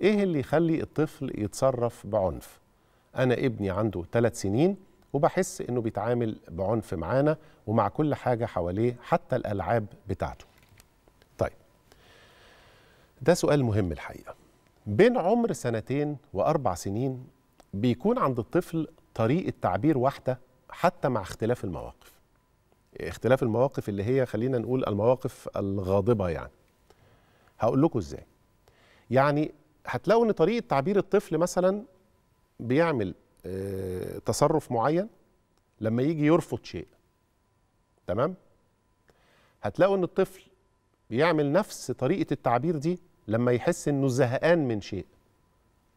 ايه اللي يخلي الطفل يتصرف بعنف انا ابني عنده ثلاث سنين وبحس انه بيتعامل بعنف معانا ومع كل حاجه حواليه حتى الالعاب بتاعته طيب ده سؤال مهم الحقيقه بين عمر سنتين واربع سنين بيكون عند الطفل طريقه تعبير واحده حتى مع اختلاف المواقف اختلاف المواقف اللي هي خلينا نقول المواقف الغاضبه يعني هقول لكم ازاي يعني هتلاقوا ان طريقه تعبير الطفل مثلا بيعمل آه، تصرف معين لما يجي يرفض شيء تمام هتلاقوا ان الطفل بيعمل نفس طريقه التعبير دي لما يحس انه زهقان من شيء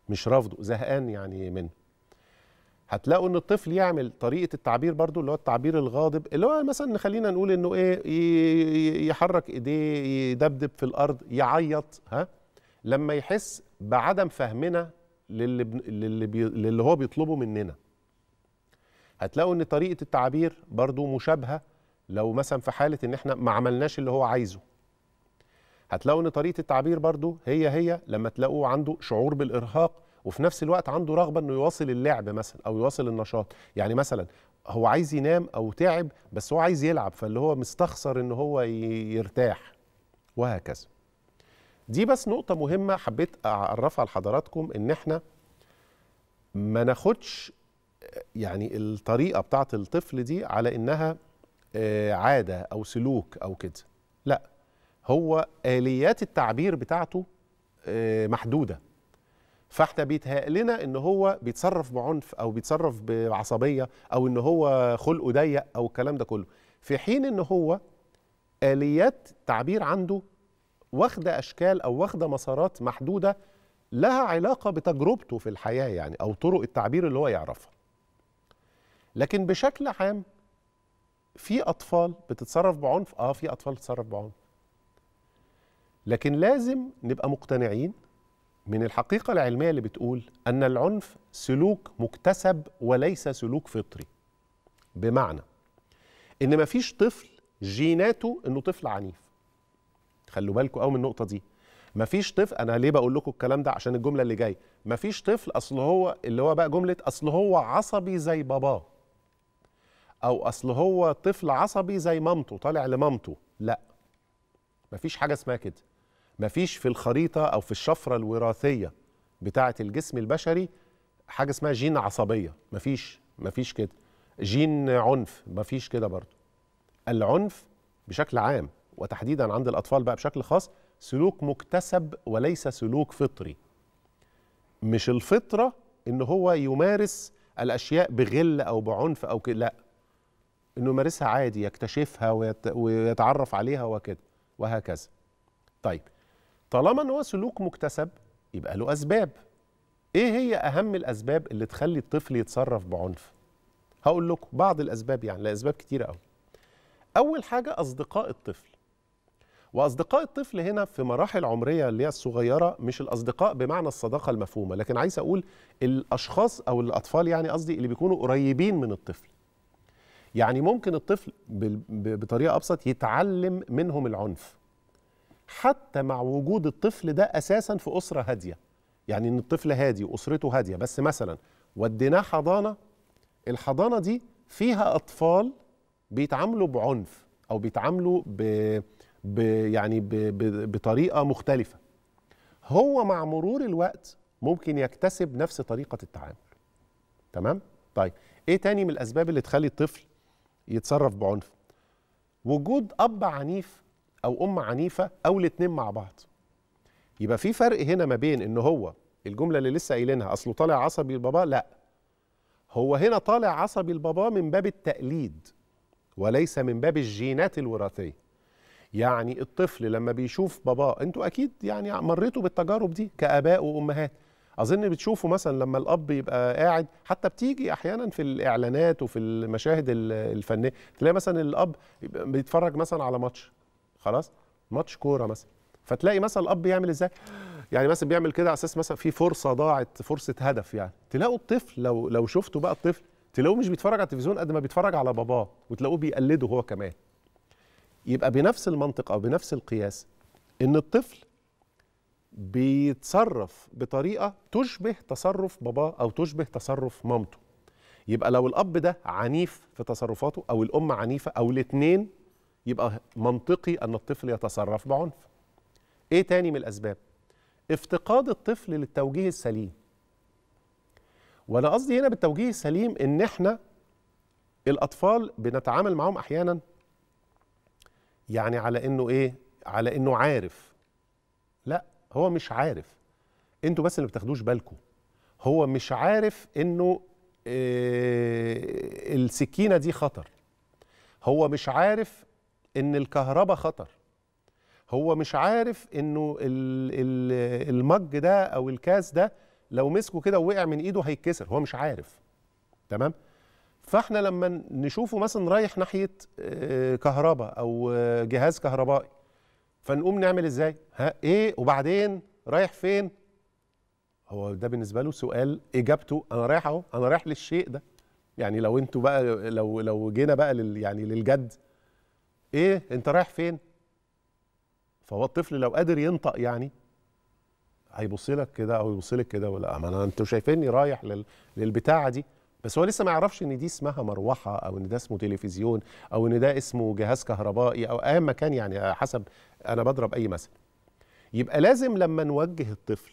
مش رافضه زهقان يعني منه هتلاقوا ان الطفل يعمل طريقه التعبير برضو اللي هو التعبير الغاضب اللي هو مثلا خلينا نقول انه ايه يحرك ايديه يدبدب في الارض يعيط ها لما يحس بعدم فهمنا للي للي, بي... للي هو بيطلبه مننا هتلاقوا ان طريقه التعبير برضو مشابهه لو مثلا في حاله ان احنا ما عملناش اللي هو عايزه هتلاقوا ان طريقه التعبير برضو هي هي لما تلاقوه عنده شعور بالارهاق وفي نفس الوقت عنده رغبه انه يواصل اللعب مثلا او يواصل النشاط يعني مثلا هو عايز ينام او تعب بس هو عايز يلعب فاللي هو مستخسر ان هو يرتاح وهكذا دي بس نقطه مهمه حبيت اعرفها لحضراتكم ان احنا ما ناخدش يعني الطريقه بتاعه الطفل دي على انها آه، عاده او سلوك او كده لا هو اليات التعبير بتاعته آه، محدوده فاحنا بيتهيأ لنا ان هو بيتصرف بعنف او بيتصرف بعصبيه او ان هو خلقه ضيق او الكلام ده كله في حين ان هو اليات تعبير عنده واخده اشكال او واخده مسارات محدوده لها علاقه بتجربته في الحياه يعني او طرق التعبير اللي هو يعرفها. لكن بشكل عام في اطفال بتتصرف بعنف اه في اطفال بتتصرف بعنف. لكن لازم نبقى مقتنعين من الحقيقه العلميه اللي بتقول ان العنف سلوك مكتسب وليس سلوك فطري. بمعنى ان مفيش طفل جيناته انه طفل عنيف. خلوا بالكم قوي من النقطه دي مفيش طفل انا ليه بقول لكم الكلام ده عشان الجمله اللي جايه مفيش طفل اصل هو اللي هو بقى جمله اصل هو عصبي زي باباه او اصل هو طفل عصبي زي مامته طالع لمامته لا مفيش حاجه اسمها كده مفيش في الخريطه او في الشفره الوراثيه بتاعه الجسم البشري حاجه اسمها جين عصبيه مفيش مفيش كده جين عنف مفيش كده برضه العنف بشكل عام وتحديدا عند الأطفال بقى بشكل خاص سلوك مكتسب وليس سلوك فطري مش الفطرة إن هو يمارس الأشياء بغل أو بعنف أو كده لا إنه يمارسها عادي يكتشفها ويت... ويتعرف عليها وكده وهكذا طيب طالما إن هو سلوك مكتسب يبقى له أسباب إيه هي أهم الأسباب اللي تخلي الطفل يتصرف بعنف هقول لكم بعض الأسباب يعني لأسباب كتيرة قوي أول حاجة أصدقاء الطفل واصدقاء الطفل هنا في مراحل عمريه اللي هي الصغيره مش الاصدقاء بمعنى الصداقه المفهومه لكن عايز اقول الاشخاص او الاطفال يعني قصدي اللي بيكونوا قريبين من الطفل يعني ممكن الطفل بطريقه ابسط يتعلم منهم العنف حتى مع وجود الطفل ده اساسا في اسره هاديه يعني ان الطفل هادي واسرته هاديه بس مثلا وديناه حضانه الحضانه دي فيها اطفال بيتعاملوا بعنف او بيتعاملوا ب ب يعني ب ب بطريقه مختلفه هو مع مرور الوقت ممكن يكتسب نفس طريقه التعامل تمام طيب ايه تاني من الاسباب اللي تخلي الطفل يتصرف بعنف وجود اب عنيف او ام عنيفه او الاتنين مع بعض يبقى في فرق هنا ما بين ان هو الجمله اللي لسه قايلينها اصله طالع عصبي البابا لا هو هنا طالع عصبي البابا من باب التقليد وليس من باب الجينات الوراثيه يعني الطفل لما بيشوف باباه انتوا اكيد يعني مريتوا بالتجارب دي كاباء وامهات اظن بتشوفوا مثلا لما الاب يبقى قاعد حتى بتيجي احيانا في الاعلانات وفي المشاهد الفنيه تلاقي مثلا الاب بيتفرج مثلا على ماتش خلاص ماتش كوره مثلا فتلاقي مثلا الاب بيعمل ازاي يعني مثلا بيعمل كده على اساس مثلا في فرصه ضاعت فرصه هدف يعني تلاقوا الطفل لو لو شفتوا بقى الطفل تلاقوه مش بيتفرج على التلفزيون قد ما بيتفرج على باباه وتلاقوه بيقلده هو كمان يبقى بنفس المنطق أو بنفس القياس إن الطفل بيتصرف بطريقة تشبه تصرف باباه أو تشبه تصرف مامته يبقى لو الأب ده عنيف في تصرفاته أو الأم عنيفة أو الاثنين يبقى منطقي أن الطفل يتصرف بعنف إيه تاني من الأسباب؟ افتقاد الطفل للتوجيه السليم وانا قصدي هنا بالتوجيه السليم ان احنا الاطفال بنتعامل معاهم احيانا يعني على انه ايه على انه عارف لا هو مش عارف انتوا بس اللي بتاخدوش بالكم هو مش عارف انه إيه السكينه دي خطر هو مش عارف ان الكهرباء خطر هو مش عارف انه المج ده او الكاس ده لو مسكه كده ووقع من ايده هيتكسر هو مش عارف تمام فاحنا لما نشوفه مثلا رايح ناحيه آه، كهرباء او آه، جهاز كهربائي فنقوم نعمل ازاي ها ايه وبعدين رايح فين هو ده بالنسبه له سؤال اجابته انا رايح اهو انا رايح للشيء ده يعني لو انتوا بقى لو لو جينا بقى لل يعني للجد ايه انت رايح فين فهو الطفل لو قادر ينطق يعني هيبص لك كده او يبص لك كده ولا ما انا انتوا شايفيني رايح للبتاعه دي بس هو لسه ما يعرفش ان دي اسمها مروحه او ان ده اسمه تلفزيون او ان ده اسمه جهاز كهربائي او ايا ما كان يعني حسب انا بضرب اي مثل يبقى لازم لما نوجه الطفل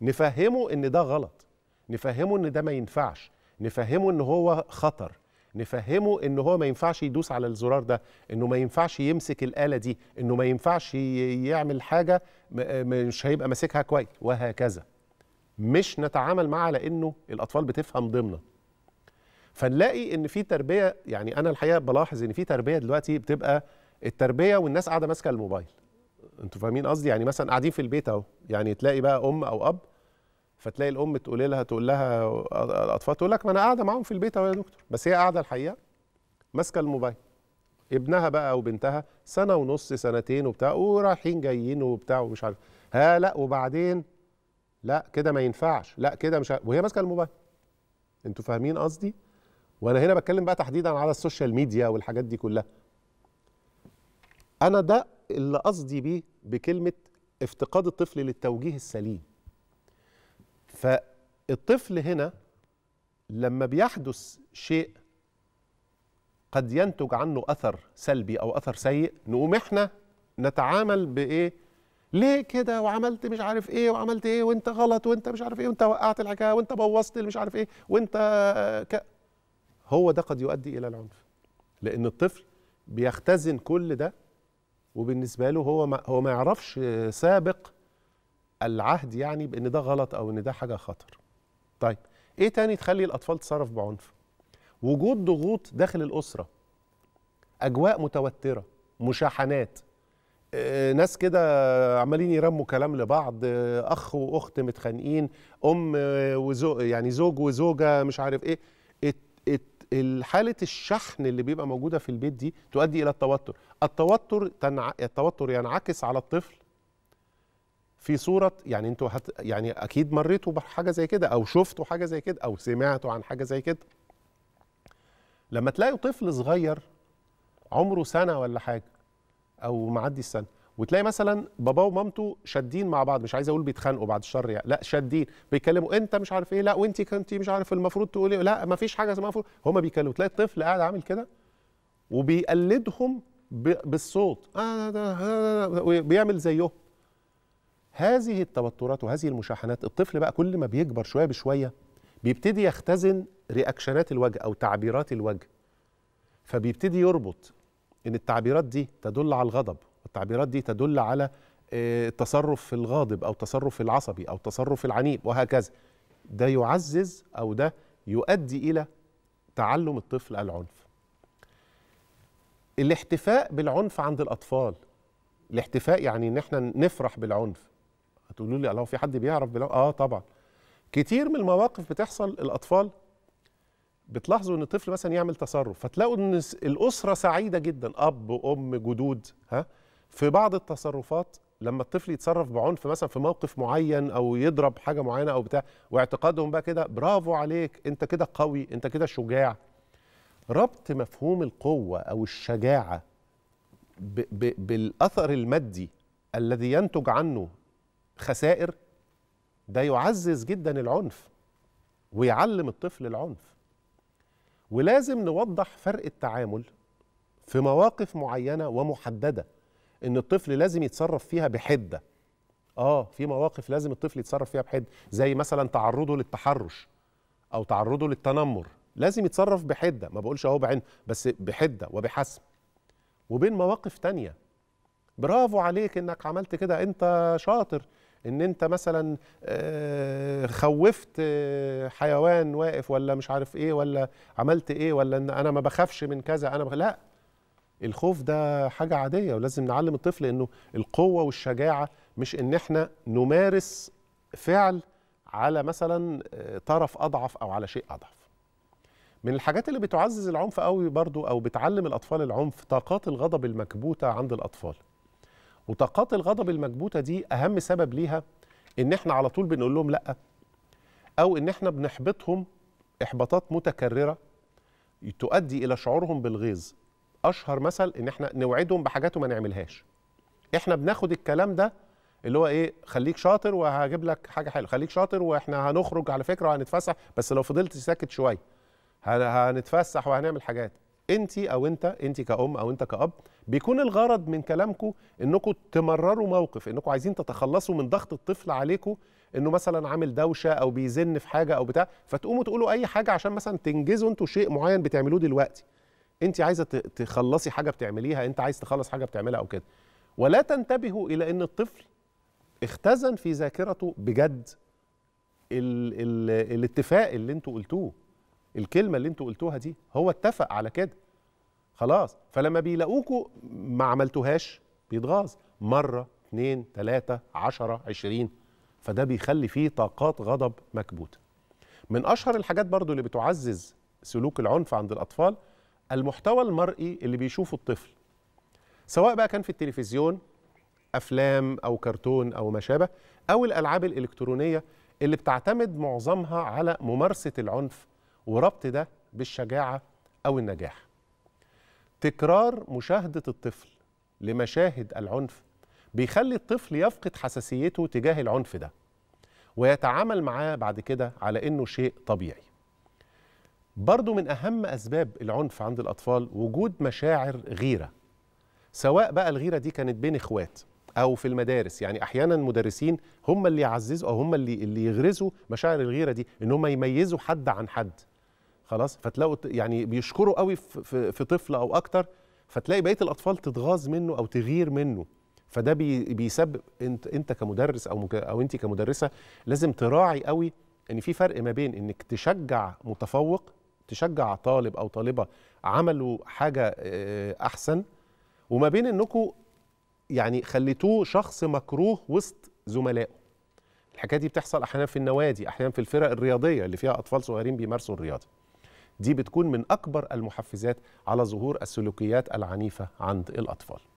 نفهمه ان ده غلط نفهمه ان ده ما ينفعش نفهمه ان هو خطر نفهمه ان هو ما ينفعش يدوس على الزرار ده انه ما ينفعش يمسك الاله دي انه ما ينفعش يعمل حاجه مش هيبقى ماسكها كويس وهكذا مش نتعامل معاه لانه الاطفال بتفهم ضمنه فنلاقي ان في تربيه يعني انا الحقيقه بلاحظ ان في تربيه دلوقتي بتبقى التربيه والناس قاعده ماسكه الموبايل انتوا فاهمين قصدي يعني مثلا قاعدين في البيت اهو يعني تلاقي بقى ام او اب فتلاقي الام تقول لها تقول لها الاطفال تقول لك ما انا قاعده معاهم في البيت اهو يا دكتور بس هي قاعده الحقيقه ماسكه الموبايل ابنها بقى او بنتها سنه ونص سنتين وبتاع ورايحين جايين وبتاع ومش عارف ها لا وبعدين لا كده ما ينفعش لا كده مش وهي ماسكه الموبايل انتوا فاهمين قصدي وانا هنا بتكلم بقى تحديدا على السوشيال ميديا والحاجات دي كلها انا ده اللي قصدي بيه بكلمه افتقاد الطفل للتوجيه السليم فالطفل هنا لما بيحدث شيء قد ينتج عنه اثر سلبي او اثر سيء نقوم احنا نتعامل بايه ليه كده وعملت مش عارف ايه وعملت ايه وانت غلط وانت مش عارف ايه وانت وقعت الحكايه وانت بوظت مش عارف ايه وانت هو ده قد يؤدي الى العنف لان الطفل بيختزن كل ده وبالنسبه له هو ما هو ما يعرفش سابق العهد يعني بان ده غلط او ان ده حاجه خطر طيب ايه تاني تخلي الاطفال تتصرف بعنف وجود ضغوط داخل الاسره اجواء متوتره مشاحنات آه، ناس كده عمالين يرموا كلام لبعض آه، اخ واخت متخانقين ام آه، وزوج يعني زوج وزوجه مش عارف ايه حاله الشحن اللي بيبقى موجوده في البيت دي تؤدي الى التوتر التوتر تنع... التوتر ينعكس على الطفل في صوره يعني انتوا هت... يعني اكيد مريتوا بحاجه زي كده او شفتوا حاجه زي كده او سمعتوا عن حاجه زي كده لما تلاقي طفل صغير عمره سنه ولا حاجه او معدي السنه وتلاقي مثلا باباه ومامته شادين مع بعض مش عايز اقول بيتخانقوا بعد الشر يعني لا شادين بيتكلموا انت مش عارف ايه لا وانت كنت مش عارف المفروض تقولي إيه، لا ما فيش حاجه اسمها المفروض هما بيتكلموا تلاقي الطفل قاعد عامل كده وبيقلدهم بالصوت آه، آه، آه، بيعمل زيهم هذه التوترات وهذه المشاحنات الطفل بقى كل ما بيكبر شويه بشويه بيبتدي يختزن رياكشنات الوجه او تعبيرات الوجه فبيبتدي يربط ان التعبيرات دي تدل على الغضب والتعبيرات دي تدل على آه، التصرف الغاضب او التصرف العصبي او التصرف العنيف وهكذا ده يعزز او ده يؤدي الى تعلم الطفل العنف الاحتفاء بالعنف عند الاطفال الاحتفاء يعني ان احنا نفرح بالعنف هتقولوا لي الله في حد بيعرف بالعنف اه طبعا كتير من المواقف بتحصل الاطفال بتلاحظوا ان الطفل مثلا يعمل تصرف فتلاقوا ان الاسره سعيده جدا اب ام جدود ها في بعض التصرفات لما الطفل يتصرف بعنف مثلا في موقف معين او يضرب حاجه معينه او بتاع واعتقادهم بقى كده برافو عليك انت كده قوي انت كده شجاع ربط مفهوم القوه او الشجاعه ب ب بالاثر المادي الذي ينتج عنه خسائر ده يعزز جدا العنف ويعلم الطفل العنف ولازم نوضح فرق التعامل في مواقف معينه ومحدده ان الطفل لازم يتصرف فيها بحده اه في مواقف لازم الطفل يتصرف فيها بحده زي مثلا تعرضه للتحرش او تعرضه للتنمر لازم يتصرف بحده ما بقولش اهو بعين بس بحده وبحسم وبين مواقف تانية برافو عليك انك عملت كده انت شاطر ان انت مثلا آه، خوفت آه، حيوان واقف ولا مش عارف ايه ولا عملت ايه ولا ان انا ما بخافش من كذا انا بخ... لا الخوف ده حاجة عادية ولازم نعلم الطفل أنه القوة والشجاعة مش أن احنا نمارس فعل على مثلا آه، طرف أضعف أو على شيء أضعف من الحاجات اللي بتعزز العنف قوي برضو أو بتعلم الأطفال العنف طاقات الغضب المكبوتة عند الأطفال وطاقات الغضب المكبوتة دي أهم سبب ليها إن إحنا على طول بنقول لهم لأ أو إن إحنا بنحبطهم إحباطات متكررة تؤدي إلى شعورهم بالغيظ اشهر مثل ان احنا نوعدهم بحاجات وما نعملهاش احنا بناخد الكلام ده اللي هو ايه خليك شاطر وهجيب لك حاجه حلوه خليك شاطر واحنا هنخرج على فكره وهنتفسح بس لو فضلت ساكت شويه هنتفسح وهنعمل حاجات انت او انت انت كأم او انت كأب بيكون الغرض من كلامكم انكم تمرروا موقف انكم عايزين تتخلصوا من ضغط الطفل عليكم انه مثلا عامل دوشه او بيزن في حاجه او بتاع فتقوموا تقولوا اي حاجه عشان مثلا تنجزوا انتوا شيء معين بتعملوه دلوقتي انت عايزه تخلصي حاجه بتعمليها انت عايز تخلص حاجه بتعملها او كده ولا تنتبهوا الى ان الطفل اختزن في ذاكرته بجد ال ال الاتفاق اللي انتوا قلتوه الكلمه اللي انتوا قلتوها دي هو اتفق على كده خلاص فلما بيلاقوكوا ما عملتوهاش بيتغاظ مره اتنين تلاته عشره عشرين فده بيخلي فيه طاقات غضب مكبوته من اشهر الحاجات برضو اللي بتعزز سلوك العنف عند الاطفال المحتوى المرئي اللي بيشوفه الطفل سواء بقى كان في التلفزيون افلام او كرتون او ما شابه او الالعاب الالكترونيه اللي بتعتمد معظمها على ممارسه العنف وربط ده بالشجاعه او النجاح تكرار مشاهده الطفل لمشاهد العنف بيخلي الطفل يفقد حساسيته تجاه العنف ده ويتعامل معاه بعد كده على انه شيء طبيعي برضو من أهم أسباب العنف عند الأطفال وجود مشاعر غيرة سواء بقى الغيرة دي كانت بين إخوات أو في المدارس يعني أحيانا المدرسين هم اللي يعززوا أو هم اللي, اللي يغرزوا مشاعر الغيرة دي إن هم يميزوا حد عن حد خلاص فتلاقوا يعني بيشكروا قوي في, في طفل أو أكتر فتلاقي بقية الأطفال تتغاظ منه أو تغير منه فده بي بيسبب انت انت كمدرس او او انت كمدرسه لازم تراعي قوي ان في فرق ما بين انك تشجع متفوق تشجع طالب او طالبه عملوا حاجه آه، احسن وما بين انكم يعني خليتوه شخص مكروه وسط زملائه الحكايه دي بتحصل احيانا في النوادي احيانا في الفرق الرياضيه اللي فيها اطفال صغيرين بيمارسوا الرياضه دي بتكون من اكبر المحفزات على ظهور السلوكيات العنيفه عند الاطفال